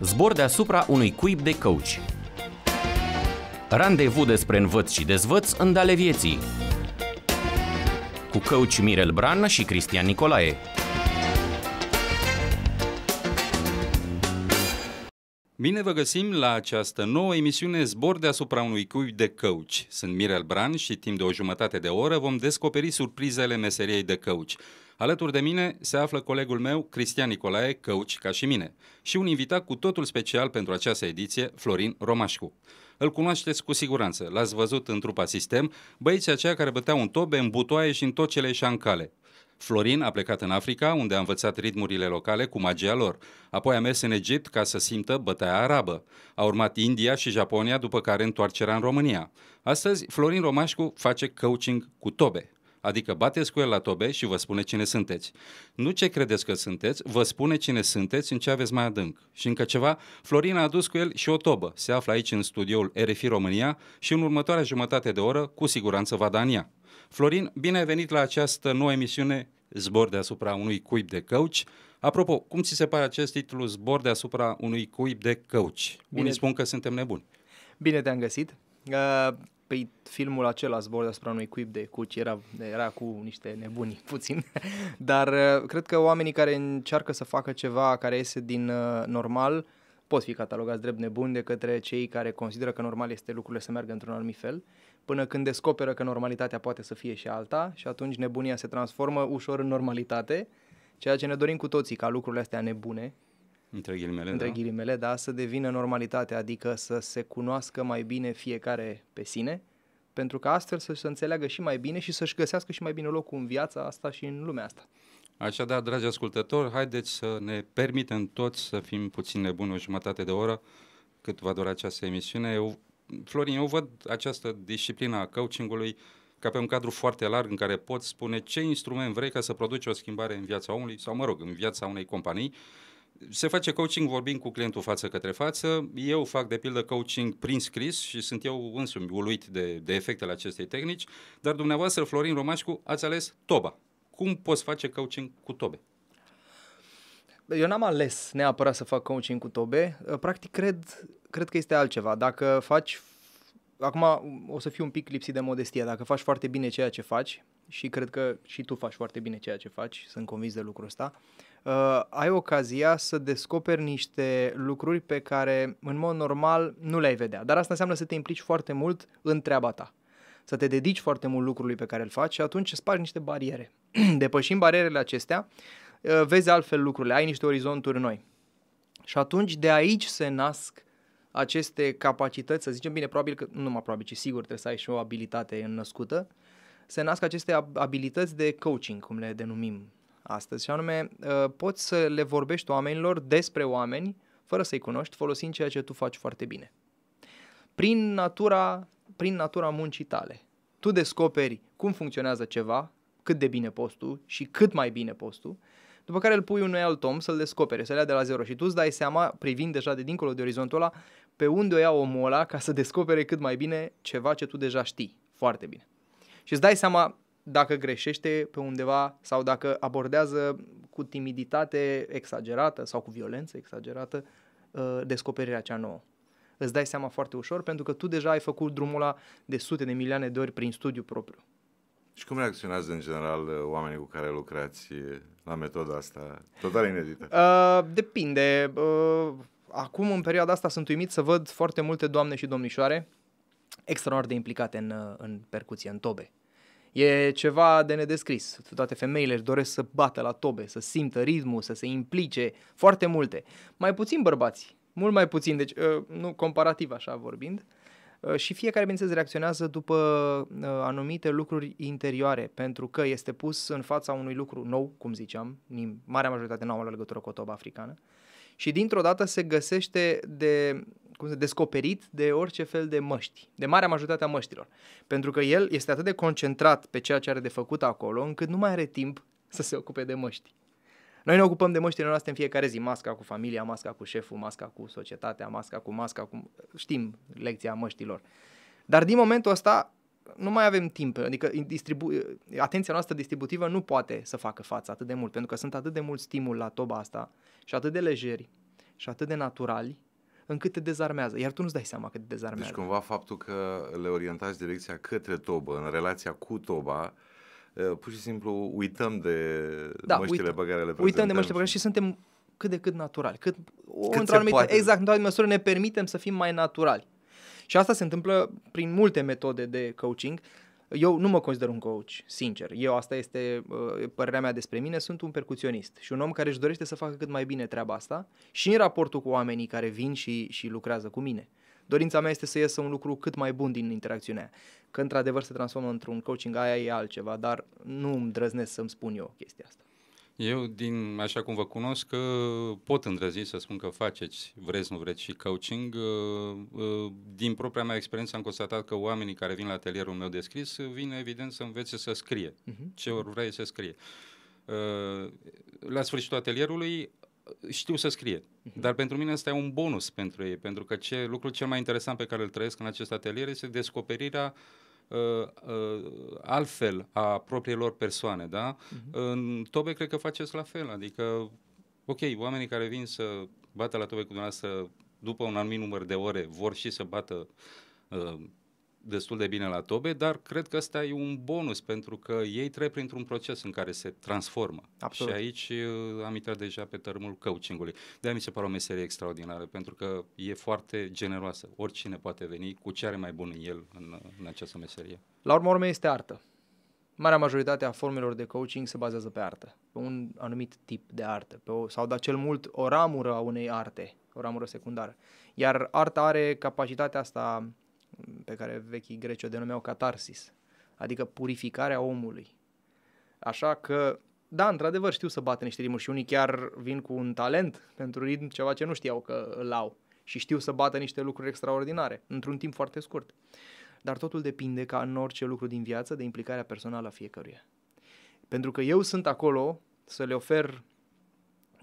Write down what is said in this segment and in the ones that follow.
zbor deasupra unui cuib de căuci. Randevu despre învăț și dezvăț în Dale Vieții cu căuci Mirel Bran și Cristian Nicolae. Bine vă găsim la această nouă emisiune Zbor deasupra unui cui de căuci. Sunt Mirel Bran și timp de o jumătate de oră vom descoperi surprizele meseriei de căuci. Alături de mine se află colegul meu, Cristian Nicolae, căuci ca și mine, și un invitat cu totul special pentru această ediție, Florin Romașcu. Îl cunoașteți cu siguranță, l-ați văzut în trupa sistem, băieții aceia care băteau un tobe în butoaie și în le în cale. Florin a plecat în Africa, unde a învățat ritmurile locale cu magia lor. Apoi a mers în Egipt ca să simtă bătaia arabă. A urmat India și Japonia, după care întoarcerea în România. Astăzi, Florin Romașcu face coaching cu tobe. Adică bateți cu el la tobe și vă spune cine sunteți. Nu ce credeți că sunteți, vă spune cine sunteți în ce aveți mai adânc. Și încă ceva, Florin a adus cu el și o tobă. Se află aici în studioul RFI România și în următoarea jumătate de oră cu siguranță va da în ea. Florin, bine ai venit la această nouă emisiune Zbor deasupra unui cuib de căuci. Apropo, cum ți se pare acest titlu Zbor deasupra unui cuib de căuci? Bine. Unii spun că suntem nebuni. Bine te-am găsit. Uh, Păi filmul acela, Zbor deasupra unui cuib de cuci, era, era cu niște nebuni puțin, dar uh, cred că oamenii care încearcă să facă ceva care iese din uh, normal pot fi catalogați drept nebuni de către cei care consideră că normal este lucrurile să meargă într-un anumit fel, până când descoperă că normalitatea poate să fie și alta și atunci nebunia se transformă ușor în normalitate, ceea ce ne dorim cu toții, ca lucrurile astea nebune, între ghilimele, între da. ghilimele da, să devină normalitate, adică să se cunoască mai bine fiecare pe sine, pentru că astfel să se înțeleagă și mai bine și să-și găsească și mai bine locul în viața asta și în lumea asta. Așadar, dragi ascultători, haideți să ne permitem toți să fim puțin nebuni o jumătate de oră, cât va dura această emisiune. Eu, Florin, eu văd această disciplină a coachingului ca pe un cadru foarte larg în care poți spune ce instrument vrei ca să produci o schimbare în viața omului sau, mă rog, în viața unei companii se face coaching vorbind cu clientul față către față. Eu fac, de pildă, coaching prin scris și sunt eu însumi uluit de, de efectele acestei tehnici, dar dumneavoastră, Florin Romașcu, ați ales toba. Cum poți face coaching cu tobe? Eu n-am ales neapărat să fac coaching cu tobe. Uh, practic, cred, cred că este altceva. Dacă faci... Acum o să fiu un pic lipsit de modestie. Dacă faci foarte bine ceea ce faci, și cred că și tu faci foarte bine ceea ce faci, sunt convins de lucrul ăsta, uh, ai ocazia să descoperi niște lucruri pe care în mod normal nu le-ai vedea. Dar asta înseamnă să te implici foarte mult în treaba ta. Să te dedici foarte mult lucrului pe care îl faci și atunci spargi niște bariere. Depășind barierele acestea, uh, vezi altfel lucrurile, ai niște orizonturi noi. Și atunci de aici se nasc aceste capacități, să zicem bine, probabil că, nu mai probabil, ci sigur trebuie să ai și o abilitate înnăscută, se nasc aceste abilități de coaching, cum le denumim, astăzi și anume uh, poți să le vorbești oamenilor despre oameni fără să-i cunoști, folosind ceea ce tu faci foarte bine. Prin natura, prin natura muncii tale, tu descoperi cum funcționează ceva, cât de bine poți tu și cât mai bine poți tu, după care îl pui unui alt om să-l descopere, să-l ia de la zero și tu îți dai seama, privind deja de dincolo de orizontul ăla, pe unde o ia omul ăla ca să descopere cât mai bine ceva ce tu deja știi foarte bine. Și îți dai seama dacă greșește pe undeva sau dacă abordează cu timiditate exagerată sau cu violență exagerată uh, descoperirea cea nouă. Îți dai seama foarte ușor pentru că tu deja ai făcut drumul ăla de sute de milioane de ori prin studiu propriu. Și cum reacționează în general uh, oamenii cu care lucrați uh, la metoda asta total inedită? Uh, depinde. Uh, acum, în perioada asta, sunt uimit să văd foarte multe doamne și domnișoare extraordinar de implicate în, în percuție, în tobe. Uh, E ceva de nedescris. Toate femeile își doresc să bată la tobe, să simtă ritmul, să se implice, foarte multe. Mai puțin bărbați, mult mai puțin, deci ă, nu comparativ așa vorbind. Ă, și fiecare, bineînțeles, reacționează după ă, anumite lucruri interioare, pentru că este pus în fața unui lucru nou, cum ziceam, marea majoritate nu au legătură cu o tobă africană, uh, și dintr-o dată se găsește de cum se descoperit de orice fel de măști, de marea majoritate a măștilor. Pentru că el este atât de concentrat pe ceea ce are de făcut acolo, încât nu mai are timp să se ocupe de măști. Noi ne ocupăm de măștile noastre în fiecare zi, masca cu familia, masca cu șeful, masca cu societatea, masca cu masca, cu... știm lecția măștilor. Dar din momentul ăsta nu mai avem timp, adică distribu- atenția noastră distributivă nu poate să facă față atât de mult, pentru că sunt atât de mult stimul la toba asta și atât de lejeri și atât de naturali, încât te dezarmează. Iar tu nu-ți dai seama cât te dezarmează. Deci cumva faptul că le orientați direcția către tobă, în relația cu toba, pur și simplu uităm de da, măștile pe care le prezentăm. Uităm de măștile pe care și suntem cât de cât naturali. Cât, cât într-o anumită, exact, într-o anumită măsură ne permitem să fim mai naturali. Și asta se întâmplă prin multe metode de coaching. Eu nu mă consider un coach, sincer. Eu, asta este uh, părerea mea despre mine, sunt un percuționist și un om care își dorește să facă cât mai bine treaba asta și în raportul cu oamenii care vin și, și lucrează cu mine. Dorința mea este să iasă un lucru cât mai bun din interacțiunea aia. Că într-adevăr se transformă într-un coaching, aia e altceva, dar nu îmi drăznesc să-mi spun eu chestia asta. Eu, din așa cum vă cunosc, pot îndrăzi să spun că faceți, vreți, nu vreți, și coaching. Ă, ă, din propria mea experiență am constatat că oamenii care vin la atelierul meu de scris vin, evident, să învețe să scrie. Uh-huh. Ce ori vrei să scrie. Ă, la sfârșitul atelierului știu să scrie. Mhm. Dar pentru mine asta e un bonus pentru ei, pentru că ce, lucrul cel mai interesant pe care îl trăiesc în acest atelier este descoperirea uh, Uh, uh, altfel a propriilor persoane, da? Uh-huh. În Tobe cred că faceți la fel, adică, ok, oamenii care vin să bată la Tobe cu dumneavoastră după un anumit număr de ore vor și să bată uh, destul de bine la tobe, dar cred că ăsta e un bonus pentru că ei trec printr-un proces în care se transformă. Absolut. Și aici uh, am intrat deja pe termul coachingului. De-aia mi se pare o meserie extraordinară pentru că e foarte generoasă. Oricine poate veni cu ce are mai bun în el în, în această meserie. La urmă urmei este artă. Marea majoritate a formelor de coaching se bazează pe artă, pe un anumit tip de artă, pe o, sau da cel mult o ramură a unei arte, o ramură secundară. Iar arta are capacitatea asta pe care vechii greci o denumeau catarsis, adică purificarea omului. Așa că, da, într-adevăr știu să bată niște ritmuri și unii chiar vin cu un talent pentru ritm, ceva ce nu știau că îl au și știu să bată niște lucruri extraordinare într-un timp foarte scurt. Dar totul depinde, ca în orice lucru din viață, de implicarea personală a fiecăruia. Pentru că eu sunt acolo să le ofer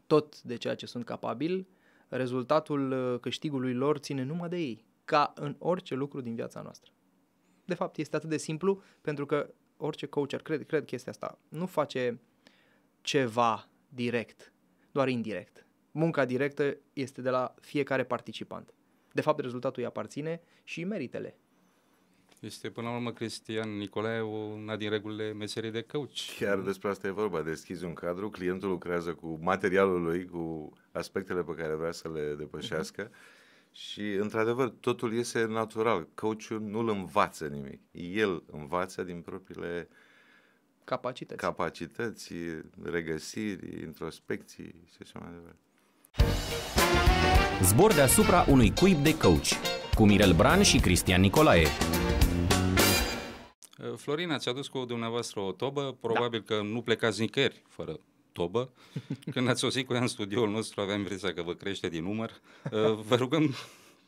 tot de ceea ce sunt capabil, rezultatul uh, câștigului lor ține numai de ei ca în orice lucru din viața noastră. De fapt, este atât de simplu pentru că orice coacher, cred, cred chestia asta, nu face ceva direct, doar indirect. Munca directă este de la fiecare participant. De fapt, rezultatul îi aparține și meritele. Este, până la urmă, Cristian Nicolae una din regulile meseriei de coach. Chiar despre asta e vorba. Deschizi un cadru, clientul lucrează cu materialul lui, cu aspectele pe care vrea să le depășească. Uh-huh și, într-adevăr, totul iese natural. Coachul nu-l învață nimic. El învață din propriile capacități, capacități regăsiri, introspecții și așa mai departe. Zbor deasupra unui cuib de coach cu Mirel Bran și Cristian Nicolae. Florina, ți-a dus cu dumneavoastră o tobă, probabil da. că nu plecați nicăieri fără tobă. Când ați sosit cu ea în studioul nostru, aveam impresia că vă crește din număr. Uh, vă rugăm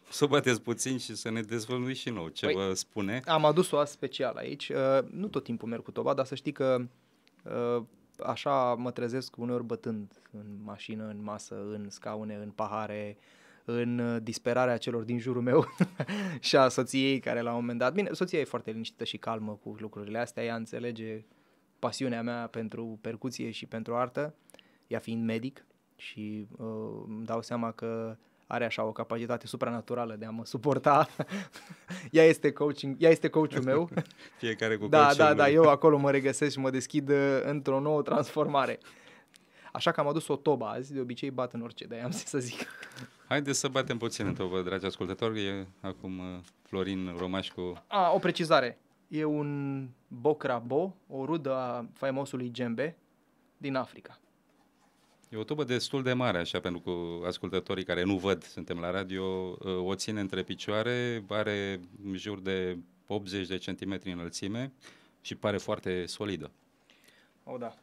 să bateți puțin și să ne dezvăluiți și nou ce păi, vă spune. Am adus o azi special aici. Uh, nu tot timpul merg cu toba, dar să știi că uh, așa mă trezesc uneori bătând în mașină, în masă, în scaune, în pahare, în disperarea celor din jurul meu și a soției care la un moment dat, bine, soția e foarte liniștită și calmă cu lucrurile astea, ea înțelege pasiunea mea pentru percuție și pentru artă, ea fiind medic și uh, îmi dau seama că are așa o capacitate supranaturală de a mă suporta. ea este coaching, ea este coachul meu. Fiecare cu Da, da, da, eu acolo mă regăsesc și mă deschid uh, într-o nouă transformare. Așa că am adus o tobă azi, de obicei bat în orice, de am zis să zic. Haideți să batem puțin în tobă, dragi ascultători. E acum uh, Florin Romașcu. A, o precizare e un bocrabo, o rudă a faimosului gembe din Africa. E o tubă destul de mare, așa, pentru că ascultătorii care nu văd, suntem la radio, ă, o ține între picioare, are în jur de 80 de centimetri înălțime și pare foarte solidă. O, da.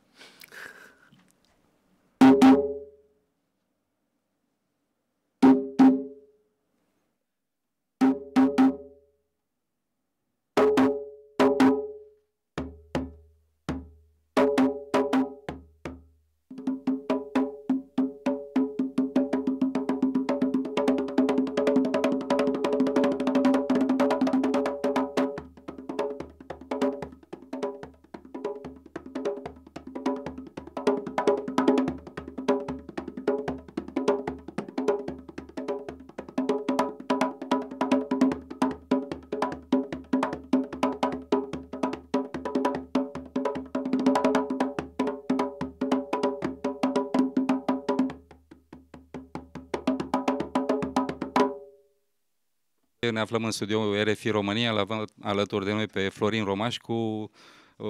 Ne aflăm în studioul RFI România, alături de noi pe Florin Romaș cu uh,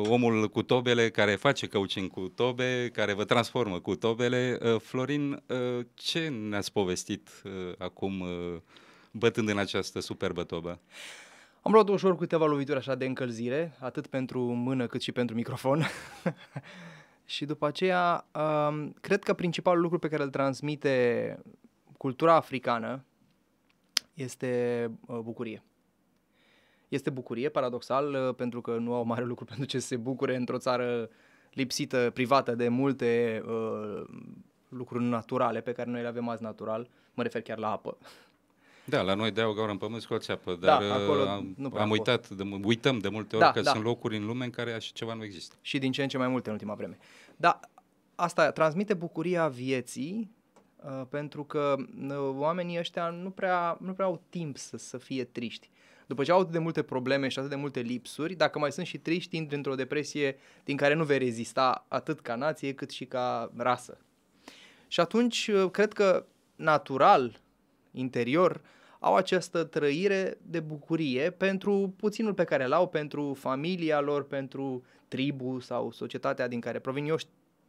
omul cu tobele care face coaching cu tobe, care vă transformă cu tobele. Uh, Florin, uh, ce ne-ați povestit acum bătând în această superbă tobă? Am luat ușor câteva lovituri așa de încălzire, atât pentru mână cât și pentru microfon. și după aceea, um, cred că principalul lucru pe care îl transmite cultura africană este uh, bucurie. Este bucurie, paradoxal, uh, pentru că nu au mare lucru pentru ce se bucure într-o țară lipsită, privată de multe uh, lucruri naturale pe care noi le avem azi natural. Mă refer chiar la apă. Da, la noi dau gaură în pământ, scoți apă, da, dar da, acolo am, nu am uitat, de, uităm de multe da, ori da, că da. sunt locuri în lume în care așa ceva nu există. Și din ce în ce mai multe în ultima vreme. Da, asta transmite bucuria vieții Uh, pentru că uh, oamenii ăștia nu prea, nu prea au timp să, să fie triști. După ce au atât de multe probleme și atât de multe lipsuri, dacă mai sunt și triști, intri într-o depresie din care nu vei rezista atât ca nație cât și ca rasă. Și atunci, uh, cred că natural, interior, au această trăire de bucurie pentru puținul pe care l-au, pentru familia lor, pentru tribu sau societatea din care provin. Eu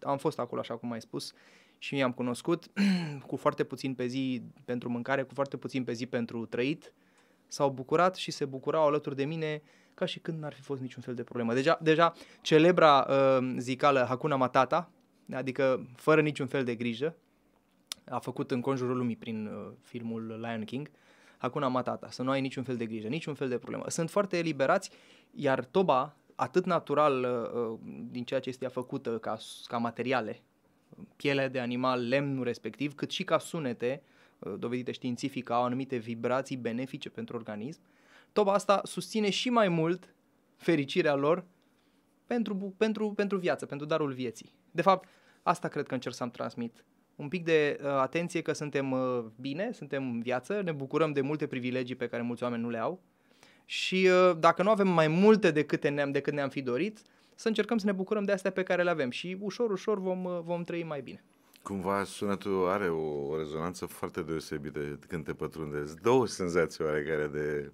am fost acolo, așa cum ai spus, și mi am cunoscut cu foarte puțin pe zi pentru mâncare, cu foarte puțin pe zi pentru trăit. S-au bucurat și se bucurau alături de mine ca și când n-ar fi fost niciun fel de problemă. Deja, deja celebra uh, zicală Hakuna Matata, adică fără niciun fel de grijă, a făcut în conjurul lumii prin uh, filmul Lion King, Hakuna Matata, să nu ai niciun fel de grijă, niciun fel de problemă. Sunt foarte eliberați, iar Toba, atât natural uh, uh din ceea ce este făcută ca, ca materiale, pielea de animal, lemnul respectiv, cât și ca sunete, uh, dovedite științific, au anumite vibrații benefice pentru organism, tot asta susține și mai mult fericirea lor pentru, pentru, pentru viață, pentru darul vieții. De fapt, asta cred că încerc să-mi transmit. Un pic de uh, atenție că suntem uh, bine, suntem în viață, ne bucurăm de multe privilegii pe care mulți oameni nu le au și uh, dacă nu avem mai multe decât ne-am, decât ne-am fi dorit, să încercăm să ne bucurăm de astea pe care le avem și ușor, ușor vom, vom trăi mai bine. Cumva sunetul are o, o rezonanță foarte deosebită când te pătrundezi. Două senzații oarecare de...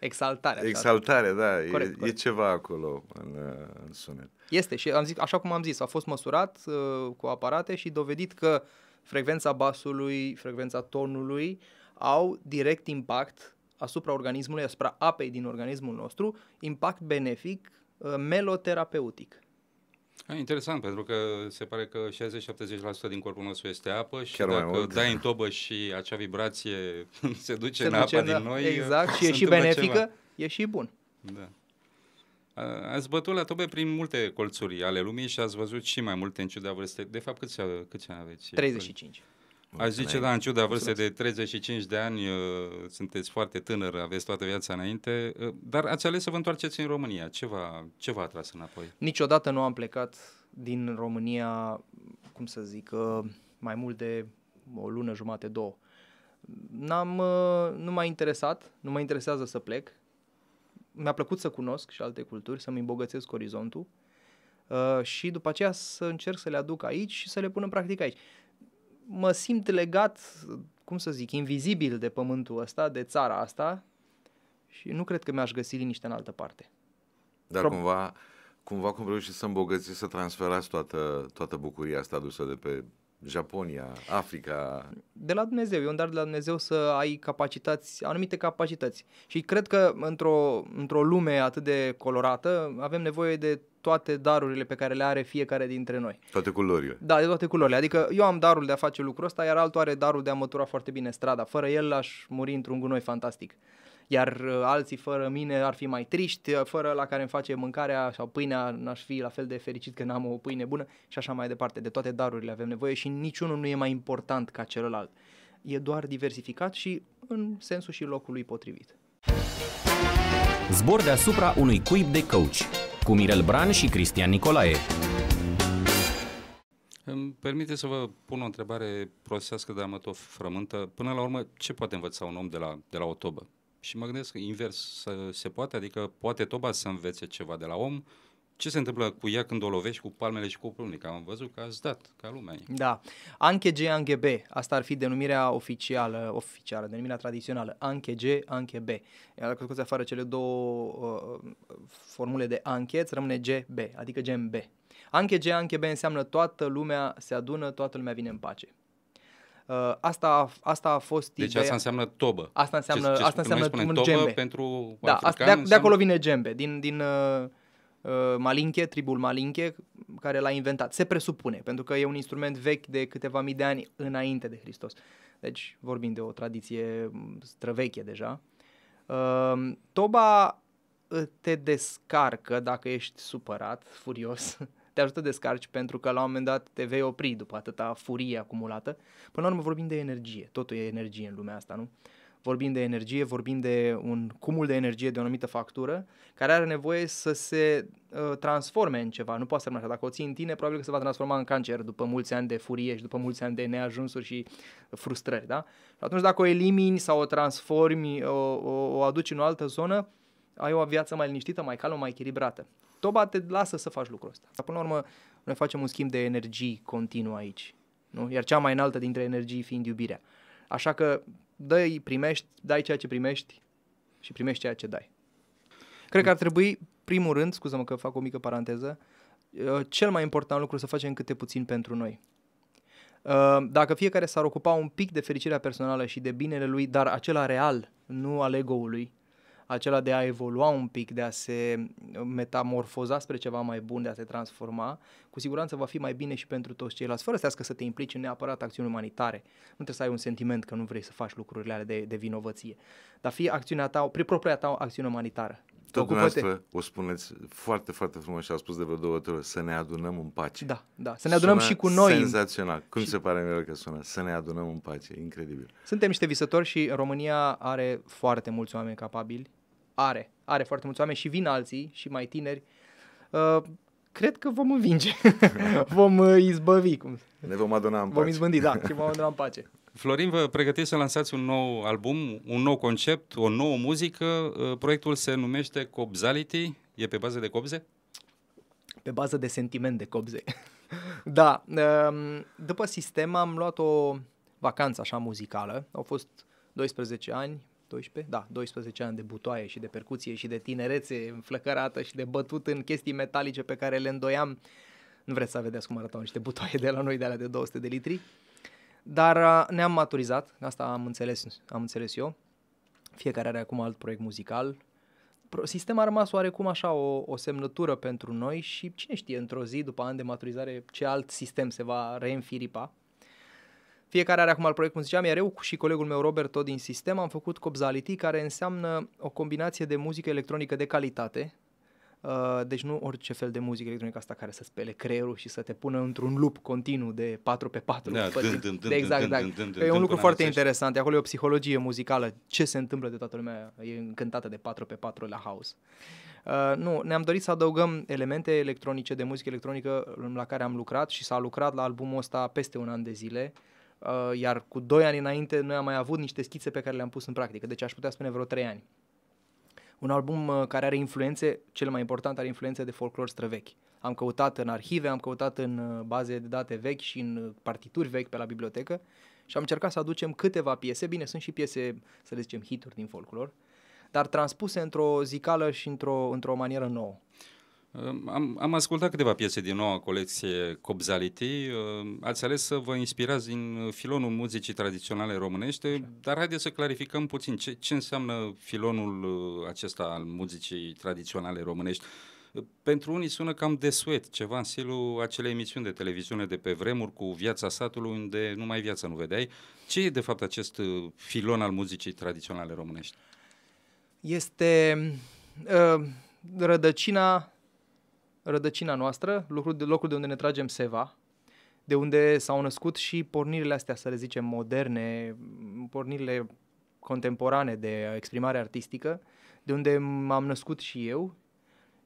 Exaltare. Exaltare, așa. da. Corect, e, corect. e ceva acolo în, uh, în sunet. Este și am zis, așa cum am zis, a fost măsurat uh, cu aparate și dovedit că frecvența basului, frecvența tonului au direct impact asupra organismului, asupra apei din organismul nostru, impact benefic Uh, meloterapeutic. A, interesant, pentru că se pare că 60-70% din corpul nostru este apă și Chiar dacă dai în tobă și acea vibrație se duce se în duce apa din noi... Exact, și e și benefică, ceva. e și bun. Da. Ați bătut la tobe prin multe colțuri ale lumii și ați văzut și mai multe în ciuda vârstei. De fapt, câți, câți ani aveți? 35. Aș zice, da, în ciuda vârstei de 35 de ani, uh, sunteți foarte tânăr, aveți toată viața înainte, uh, dar ați ales să vă întoarceți în România. Ce v-a, ce v-a atras înapoi? Niciodată nu am plecat din România, cum să zic, uh, mai mult de o lună jumate, două. N-am, nu m-a interesat, nu mă interesează să plec. Mi-a plăcut să cunosc și alte culturi, să-mi îmbogățesc orizontul și după aceea să încerc să le aduc aici și să le pun în practică aici mă simt legat, cum să zic, invizibil de pământul ăsta, de țara asta și nu cred că mi-aș găsi liniște în altă parte. Dar Pro- cumva, cumva cum reușiți să îmbogățiți, să transferați toată, toată bucuria asta adusă de pe Japonia, Africa. De la Dumnezeu, e un dar de la Dumnezeu să ai capacități, anumite capacități. Și cred că într-o, într-o lume atât de colorată avem nevoie de toate darurile pe care le are fiecare dintre noi. Toate culorile. Da, de toate culorile. Adică eu am darul de a face lucrul ăsta, iar altul are darul de a mătura foarte bine strada. Fără el aș muri într-un gunoi fantastic. Iar uh, alții fără mine ar fi mai triști, uh, fără la care îmi face mâncarea sau pâinea n-aș fi la fel de fericit că n-am o pâine bună și așa mai departe. De toate darurile avem nevoie și niciunul nu e mai important ca celălalt. E doar diversificat și în sensul și locului potrivit. Zbor deasupra unui cuib de coach cu Mirel Bran și Cristian Nicolae. Îmi permite să vă pun o întrebare prosească, dar mă tot frământă. Până la urmă, ce poate învăța un om de la, de la o tobă? Și mă gândesc invers, se poate, adică poate toba să învețe ceva de la om ce se întâmplă cu ea când o lovești cu palmele și cu prunică? Am văzut că a zdat ca lumea. Da. Anche G, Anche B. Asta ar fi denumirea oficială, oficială denumirea tradițională. Anche G, Anche B. Iar dacă scoți afară cele două uh, formule de anche, îți rămâne G, B, adică gen B. Anche G, Anche B înseamnă toată lumea se adună, toată lumea vine în pace. Uh, asta, asta a fost deci ideea. Deci asta înseamnă tobă. Asta înseamnă, ce, ce asta înseamnă tobă gembe. pentru da, asta, de, înseamnă... de acolo vine gembe, din, din uh, Uh, Malinche, tribul Malinche, care l-a inventat. Se presupune, pentru că e un instrument vechi de câteva mii de ani înainte de Hristos. Deci vorbim de o tradiție mm, străveche deja. Uh, Toba uh, te descarcă dacă ești supărat, furios, te ajută descarci pentru că la un moment dat te vei opri după atâta furie acumulată. Până la urmă vorbim de energie, totul e energie în lumea asta, nu? Uh, vorbim de energie, vorbim de un cumul de energie de o anumită factură, care are nevoie să se uh, transforme în ceva, nu poate să rămână așa. Dacă o ții în tine, probabil că se va transforma în cancer după mulți ani de furie și după mulți ani de neajunsuri și frustrări, da? Și atunci dacă o elimini sau o transformi, o, uh, o, o aduci în o altă zonă, ai o viață mai liniștită, mai calmă, mai echilibrată. Toba te lasă să faci lucrul ăsta. Până la urmă, noi facem un schimb de energii continuu aici. Nu? Iar cea mai înaltă dintre energii fiind iubirea. Așa că dai, primești, dai ceea ce primești și primești ceea ce dai. Cred că ar trebui, primul rând, scuză-mă că fac o mică paranteză, uh, cel mai important lucru să facem câte puțin pentru noi. Uh, dacă fiecare s-ar ocupa un pic de fericirea personală și de binele lui, dar acela real, nu al ego-ului, acela de a evolua un pic, de a se metamorfoza spre ceva mai bun, de a se transforma, cu siguranță va fi mai bine și pentru toți ceilalți, fără să să te implici în neapărat acțiuni umanitare. Nu trebuie să ai un sentiment că nu vrei să faci lucrurile alea de, de vinovăție, dar fi acțiunea ta, prin propria ta acțiune umanitară. Tot dumneavoastră o spuneți foarte, foarte frumos și a spus de vreo două ori, să ne adunăm în pace. Da, da, să ne adunăm sună și cu noi. Senzațional, cum și... se pare mie că sună, să ne adunăm în pace, incredibil. Suntem niște visători și România are foarte mulți oameni capabili are, are foarte mulți oameni și vin alții și mai tineri. Uh, cred că vom învinge. vom uh, izbăvi. Cum... Ne vom aduna în pace. Vom izbândi, da, și vom aduna în pace. Florin, vă pregătiți să lansați un nou album, un nou concept, o nouă muzică. Uh, proiectul se numește Cobzality. E pe bază de cobze? Pe bază de sentiment de cobze. da, um, după sistem am luat o vacanță așa muzicală. Au fost 12 ani, 12? Da, 12 ani de butoaie și de percuție și de tinerețe înflăcărată și de bătut în chestii metalice pe care le îndoiam. Nu vreți să vedeți cum arătau niște butoaie de la noi, de alea de 200 de litri. Dar uh, ne-am maturizat, asta am înțeles, am înțeles eu. Fiecare are acum alt proiect muzical. Sistemul a rămas oarecum așa o, o semnătură pentru noi și cine știe într-o zi, după ani de maturizare, ce alt sistem se va reînfiripa fiecare are acum al proiect, cum ziceam, iar eu și colegul meu Robert, tot din sistem, am făcut Copzality, care înseamnă o combinație de muzică electronică de calitate, uh, deci nu orice fel de muzică electronică asta care să spele creierul și să te pună într-un loop continuu de 4 pe 4. Da, dând, dând, de exact, exact. Dând, e un lucru foarte interesant. Acolo e o psihologie muzicală. Ce se întâmplă de toată lumea e încântată de 4 pe 4 la house. Uh, nu, ne-am dorit să adăugăm elemente electronice de muzică electronică la care am lucrat și s-a lucrat la albumul ăsta peste un an de zile. Uh, iar cu 2 ani înainte noi am mai avut niște schițe pe care le-am pus în practică, deci aș putea spune vreo 3 ani. Un album uh, care are influențe, cel mai important are influențe de folclor străvechi. Am căutat în arhive, am căutat în uh, baze de date vechi și în uh, partituri vechi pe la bibliotecă și am încercat să aducem câteva piese, bine, sunt și piese, să le zicem, hituri din folclor, dar transpuse într-o zicală și într-o, într-o manieră nouă. Am, am ascultat câteva piese din noua colecție Cobzality. Uh, ați ales să vă inspirați din filonul muzicii tradiționale românești. dar haideți să clarificăm puțin ce, ce înseamnă filonul uh, acesta al muzicii tradiționale românești. Uh, pentru unii sună cam desuet, ceva în stilul acelei emisiuni de televiziune de pe vremuri cu viața satului unde numai viața nu vedeai. Ce e de fapt acest filon al muzicii tradiționale românești? Este uh, rădăcina rădăcina noastră, locul de, locul de unde ne tragem seva, de unde s-au născut și pornirile astea, să le zicem, moderne, pornirile contemporane de exprimare artistică, de unde m-am născut și eu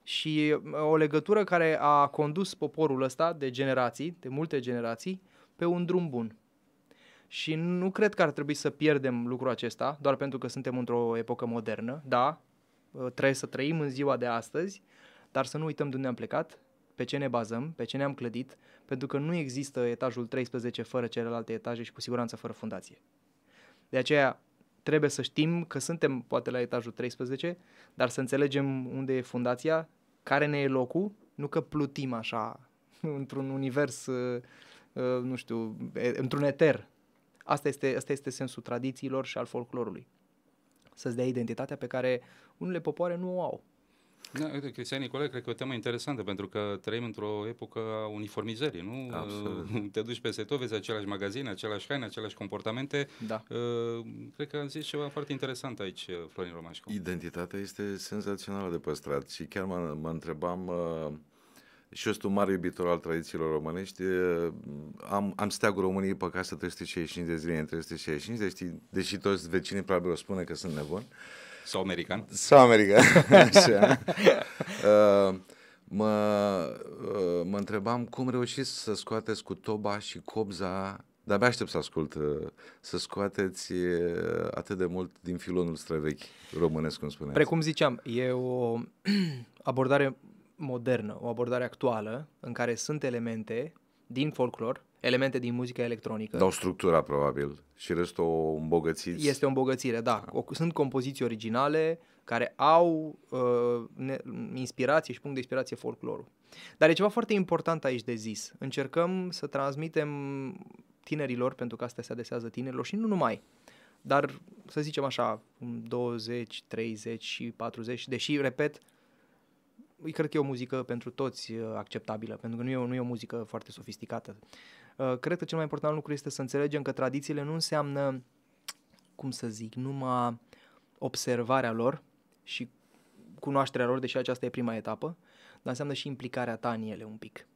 și uh, o legătură care a condus poporul ăsta de generații, de multe generații, pe un drum bun. Și nu cred că ar trebui să pierdem lucrul acesta, doar pentru că suntem într-o epocă modernă, da, uh, trebuie să trăim în ziua de astăzi, dar să nu uităm de unde am plecat, pe ce ne bazăm, pe ce ne-am clădit, pentru că nu există etajul 13 fără celelalte etaje și cu siguranță fără fundație. De aceea trebuie să știm că suntem poate la etajul 13, dar să înțelegem unde e fundația, care ne e locul, nu că plutim așa într-un univers, uh, uh, nu știu, într-un eter. Asta este, asta este sensul tradițiilor și al folclorului. Să-ți dea identitatea pe care unele popoare nu o au. Da, uite, Cristian Nicolae, cred că e o temă interesantă, pentru că trăim într-o epocă a uniformizării, nu? Absolut. Te duci peste tot, vezi aceleași magazine, aceleași haine, aceleași comportamente. Da. Uh, cred că am zis ceva foarte interesant aici, uh, Florin Romașcu. Identitatea este senzațională de păstrat și chiar mă, mă întrebam... Uh, și eu sunt un mare iubitor al tradițiilor românești. Am, am steagul României pe casă 365 de zile în 365, deși, deși toți vecinii probabil o spune că sunt nebuni. Uh, sau american. Sau american, așa. uh, mă, uh, mă întrebam cum reușiți să scoateți cu toba și cobza dar abia aștept să ascult, uh, să scoateți uh, atât de mult din filonul străvechi românesc, cum spuneți. Precum ziceam, e o abordare modernă, o abordare actuală, în care sunt elemente din folclor, elemente din muzica electronică. Dau structura, probabil, și restul o îmbogățiți. Este o îmbogățire, da. O, sunt compoziții originale care au uh, ne, inspirație și punct de inspirație folclorul. Dar e ceva foarte important aici de zis. Încercăm să transmitem tinerilor, pentru că asta se adesează tinerilor și nu numai, dar să zicem așa, 20, 30 și 40, deși, repet, cred că e o muzică pentru toți acceptabilă, pentru că nu e, o, nu e o muzică foarte sofisticată. Cred că cel mai important lucru este să înțelegem că tradițiile nu înseamnă, cum să zic, numai observarea lor și cunoașterea lor, deși aceasta e prima etapă, dar înseamnă și implicarea ta în ele un pic.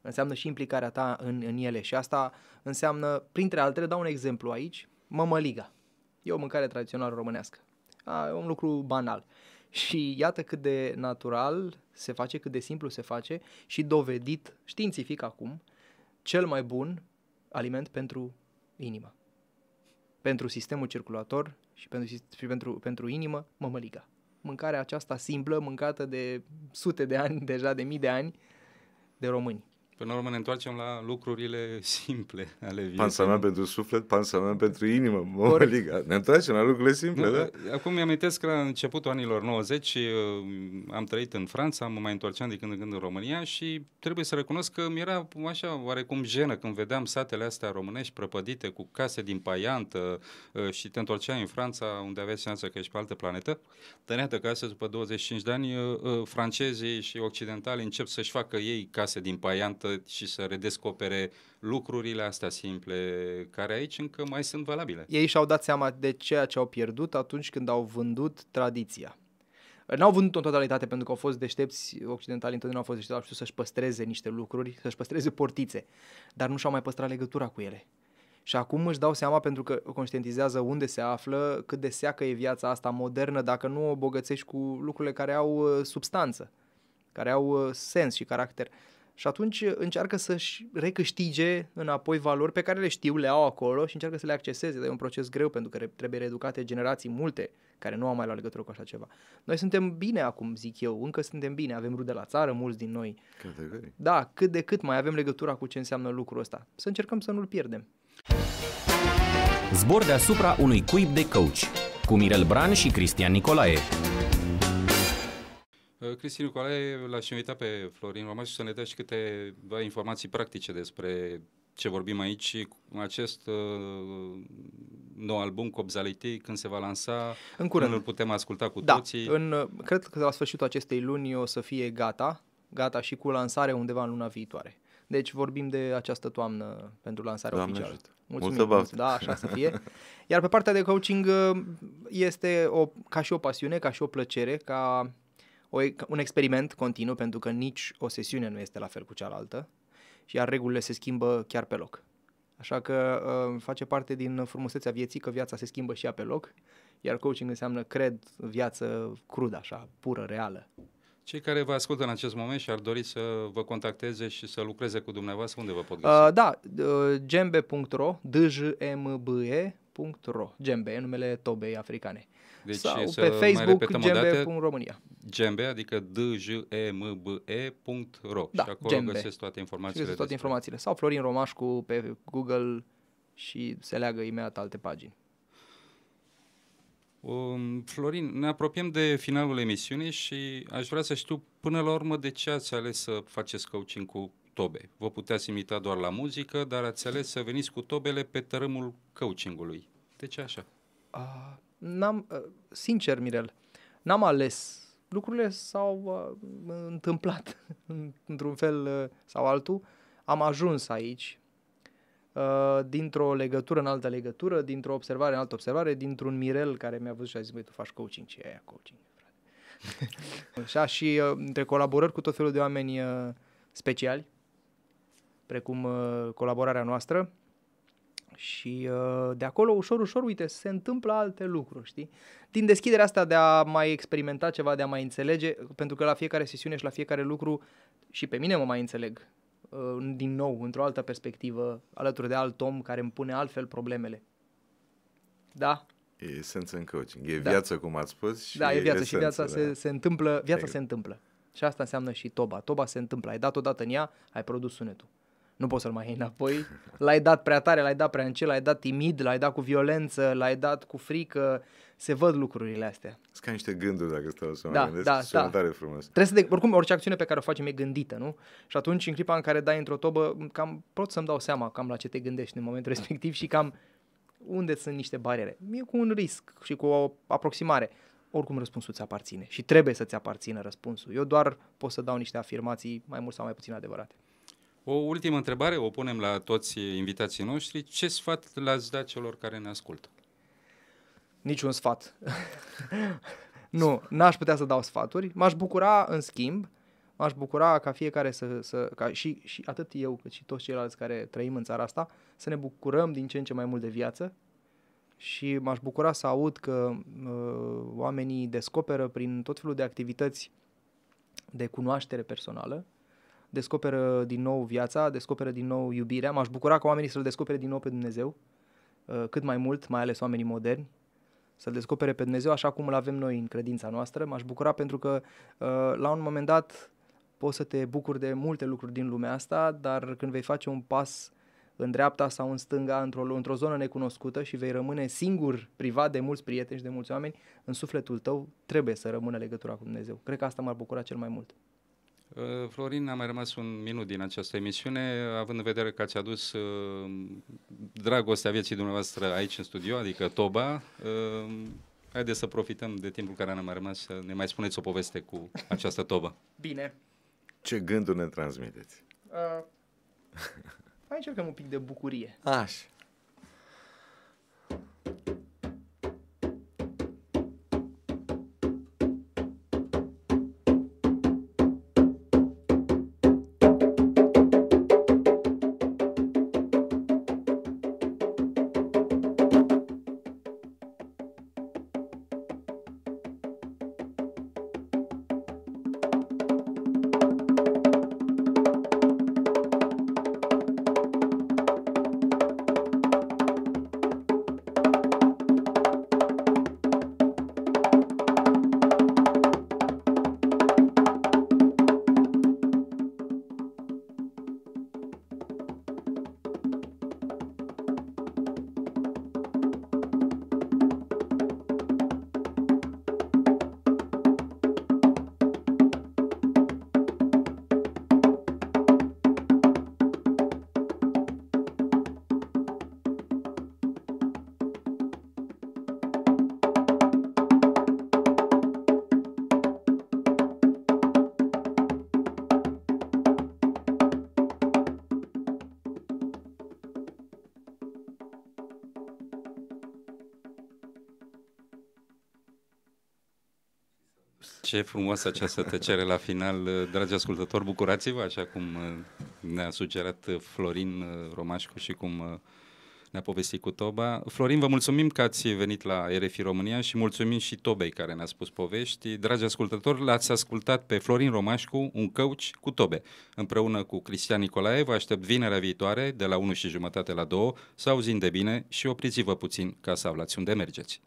Înseamnă și implicarea ta în, în ele și asta înseamnă, printre altele, dau un exemplu aici, mămăliga. E o mâncare tradițională românească. A, e un lucru banal. Uh, și iată cât de natural se face, cât de simplu se face și dovedit științific acum cel mai bun aliment pentru inimă. Pentru sistemul circulator și pentru, și pentru, pentru inimă, mămăliga. Mâncarea aceasta simplă, mâncată de sute de ani, deja de mii de ani, de români. Până la urmă ne întoarcem la lucrurile simple ale vieții. Pansament mea pentru suflet, pansament mea pentru inimă, mă liga. Ne întoarcem la lucrurile simple, nu, da? Acum mi-amintesc că la începutul anilor 90 uh, am trăit în Franța, mă mai întorceam de când în când în România și trebuie să recunosc că mi era așa oarecum jenă când vedeam satele astea românești prăpădite cu case din paiantă uh, și te întorceai în Franța unde aveai senzația că ești pe altă planetă. Dar iată că astăzi, după 25 de ani, uh, francezii și occidentali încep să-și facă ei case din paiantă poată și să redescopere lucrurile astea simple, care aici încă mai sunt valabile. Ei și-au dat seama de ceea ce au pierdut atunci când au vândut tradiția. N-au vândut-o în totalitate pentru că au fost deștepți, occidentali, întotdeauna au fost deștepți, au știut să-și păstreze niște lucruri, să-și păstreze portițe, dar nu și-au mai păstrat legătura cu ele. Și acum își dau seama pentru că conștientizează unde se află, cât de seacă e viața asta modernă dacă nu o bogățești cu lucrurile care au uh, substanță, care au uh, sens și caracter și atunci încearcă să-și recâștige înapoi valori pe care le știu, le au acolo și încearcă să le acceseze. Dar e un proces greu pentru că trebuie reeducate generații multe care nu au mai la legătură cu așa ceva. Noi suntem bine acum, zic eu, încă suntem bine, avem rude la țară, mulți din noi. Categorii. Da, cât de cât mai avem legătura cu ce înseamnă lucrul ăsta. Să încercăm să nu-l pierdem. Zbor deasupra unui cuib de coach cu Mirel Bran și Cristian Nicolae. Uh, Cristi Nicolae, l-aș invita pe Florin Romaș să ne dea și câteva informații practice despre ce vorbim aici, acest uh, nou album, Copzalitei, când se va lansa, în curând. îl putem asculta cu da, toții. În, uh, cred că la sfârșitul acestei luni o să fie gata, gata și cu lansare undeva în luna viitoare. Deci vorbim de această toamnă pentru lansarea Doamne oficială. Ajută. Mulțumim, Multă mulțumim. da, așa să fie. Iar pe partea de coaching uh, este o, ca și o pasiune, ca și o plăcere, ca o, un experiment continuu pentru că nici o sesiune nu este la fel cu cealaltă, iar regulile se schimbă chiar pe loc. Așa că uh, face parte din frumusețea vieții că viața se schimbă și ea pe loc, iar coaching înseamnă, cred, viață crudă, așa, pură, reală. Cei care vă ascultă în acest moment și ar dori să vă contacteze și să lucreze cu dumneavoastră, unde vă pot găsi? Uh, da, uh, gembe.ro, djmbe.ro, gembe, numele tobei africane. Deci Sau pe Facebook, gembe.românia. Gembe, adică d j e m b -E .ro. Da, și acolo gembe. găsesc toate informațiile. Găsesc toate informațiile. Sau Florin Romașcu pe Google și se leagă imediat alte pagini. Um, Florin, ne apropiem de finalul emisiunii și aș vrea să știu până la urmă de ce ați ales să faceți coaching cu tobe. Vă puteați imita doar la muzică, dar ați ales să veniți cu tobele pe tărâmul coachingului. De ce așa? Uh, n-am, uh, sincer, Mirel, n-am ales lucrurile s-au uh, întâmplat într-un fel uh, sau altul. Am ajuns aici uh, dintr-o legătură în altă legătură, dintr-o observare în altă observare, dintr-un Mirel care mi-a văzut și a zis, băi, tu faci coaching, ce e aia coaching? Așa și între colaborări cu tot felul de oameni speciali, precum colaborarea noastră, și uh, de acolo, ușor, ușor, uite, se întâmplă alte lucruri, știi? Din deschiderea asta de a mai experimenta ceva, de a mai înțelege, pentru că la fiecare sesiune și la fiecare lucru și pe mine mă mai înțeleg uh, din nou, într-o altă perspectivă, alături de alt om care îmi pune altfel problemele. Da? E esență în coaching. E da. viață, cum ați spus. Și da, e viață esență, și viața da. se, se întâmplă. Viața e. Exact. se întâmplă. Și asta înseamnă și toba. Toba se întâmplă. Ai dat odată în ea, ai produs sunetul nu poți să-l mai iei înapoi. L-ai dat prea tare, l-ai dat prea încet, l-ai dat timid, l-ai dat cu violență, l-ai dat cu frică. Se văd lucrurile astea. Sunt ca niște gânduri, dacă stau să mă da, gândesc. Da, da. tare frumos. Trebuie să de, oricum, orice acțiune pe care o facem e gândită, nu? Și atunci, în clipa în care dai într-o tobă, cam pot să-mi dau seama cam la ce te gândești în momentul respectiv și cam unde sunt niște bariere. E cu un risc și cu o aproximare. Oricum răspunsul ți aparține și trebuie să-ți aparțină răspunsul. Eu doar pot să dau niște afirmații mai mult sau mai puțin adevărate. O ultimă întrebare, o punem la toți invitații noștri. Ce sfat le-ați da celor care ne ascultă? Niciun sfat. nu, n-aș putea să dau sfaturi. M-aș bucura, în schimb, m-aș bucura ca fiecare să, să ca și, și atât eu cât și toți ceilalți care trăim în țara asta, să ne bucurăm din ce în ce mai mult de viață și m-aș bucura să aud că uh, oamenii descoperă prin tot felul de activități de cunoaștere personală, descoperă din nou viața, descoperă din nou iubirea. M-aș bucura ca oamenii să-L descopere din nou pe Dumnezeu, uh, cât mai mult, mai ales oamenii moderni, să-L descopere pe Dumnezeu așa cum îl avem noi în credința noastră. M-aș bucura pentru că uh, la un moment dat poți să te bucuri de multe lucruri din lumea asta, dar când vei face un pas în dreapta sau în stânga, într-o, într zonă necunoscută și vei rămâne singur, privat de mulți prieteni și de mulți oameni, în sufletul tău trebuie să rămână legătura cu Dumnezeu. Cred că asta m-ar bucura cel mai mult. Uh, Florin, a mai rămas un minut din această emisiune, având în vedere că ați adus uh, dragostea vieții dumneavoastră aici în studio, adică Toba. Uh, haideți să profităm de timpul care ne-a mai rămas să ne mai spuneți o poveste cu această Toba. Bine. Ce gânduri ne transmiteți? Uh, mai încercăm un pic de bucurie. Așa. Ce frumoasă această tăcere la final, uh, dragi ascultători, bucurați-vă, așa cum uh, ne-a sugerat uh, Florin Romașcu și cum ne-a povestit cu Toba. Florin, vă mulțumim că ați venit la RFI România și mulțumim și Tobei care ne-a spus povești. Dragi ascultători, l-ați ascultat pe Florin Romașcu, un coach cu Tobe. Împreună cu Cristian Nicolae vă aștept vinerea viitoare de la 1 și jumătate la 2 să auzim de bine și opriți-vă puțin ca să aflați unde mergeți.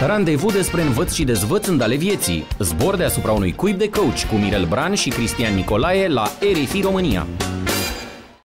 Randevu despre învăț și dezvăț în dale vieții. Zbor deasupra unui cuib de coach cu Mirel Bran și Cristian Nicolae la RFI România.